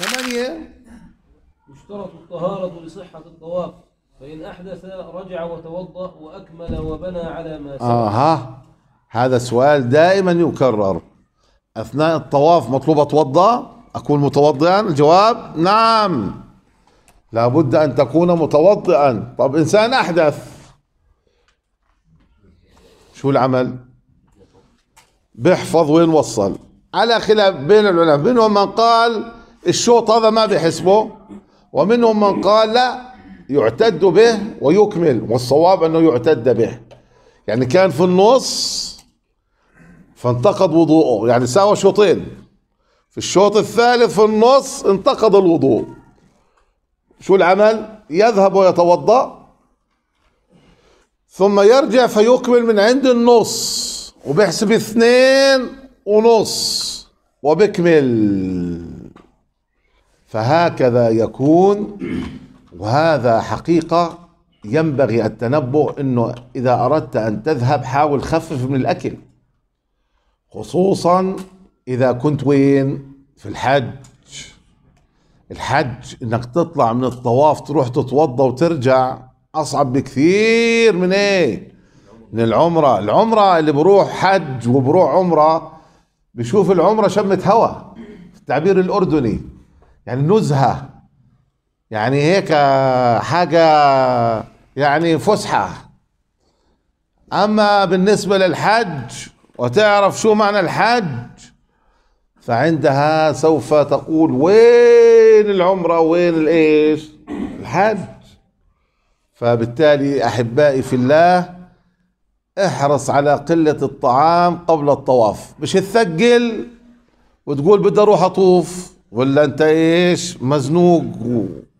ثمانية يشترط الطهارة لصحة الطواف فإن أحدث رجع وتوضأ وأكمل وبنى على ما سبق آه هذا سؤال دائما يكرر أثناء الطواف مطلوب أتوضأ أكون متوضئا الجواب نعم لابد أن تكون متوضئا طب إنسان أحدث شو العمل بيحفظ وين وصل على خلاف بين العلماء منهم من قال الشوط هذا ما بيحسبه ومنهم من قال لا يعتد به ويكمل والصواب أنه يعتد به يعني كان في النص فانتقض وضوءه يعني ساوى شوطين في الشوط الثالث في النص انتقض الوضوء شو العمل يذهب ويتوضا ثم يرجع فيكمل من عند النص وبيحسب اثنين ونص وبكمل فهكذا يكون وهذا حقيقة ينبغي التنبؤ أنه إذا أردت أن تذهب حاول خفف من الأكل خصوصا إذا كنت وين في الحج الحج انك تطلع من الطواف تروح تتوضى وترجع اصعب بكثير من ايه من العمرة العمرة اللي بروح حج وبروح عمرة بشوف العمرة شمة هوا في التعبير الأردني يعني نزهة يعني هيك حاجة يعني فسحة أما بالنسبة للحج وتعرف شو معنى الحج فعندها سوف تقول وين العمرة وين الإيش الحج فبالتالي أحبائي في الله احرص على قلة الطعام قبل الطواف مش تثقل وتقول بدي أروح أطوف ولا انت ايش مزنوق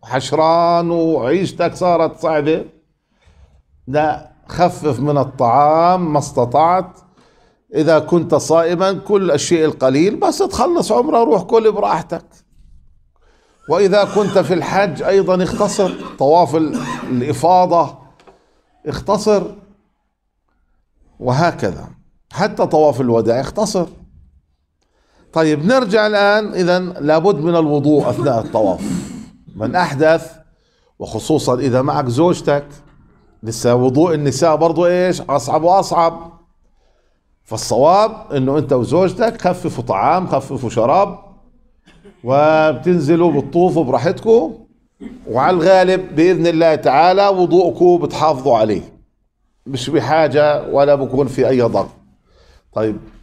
وحشران وعيشتك صارت صعبة لا خفف من الطعام ما استطعت إذا كنت صائما كل الشيء القليل بس تخلص عمره روح كل براحتك وإذا كنت في الحج أيضا اختصر طواف الإفاضة اختصر وهكذا حتى طواف الوداع اختصر طيب نرجع الآن إذا لابد من الوضوء أثناء الطواف من أحدث وخصوصا إذا معك زوجتك لسه وضوء النساء برضو إيش أصعب وأصعب فالصواب إنه أنت وزوجتك خففوا طعام خففوا شراب وبتنزلوا بتطوفوا براحتكم وعلى الغالب بإذن الله تعالى وضوءكم بتحافظوا عليه مش بحاجة ولا بكون في أي ضغط طيب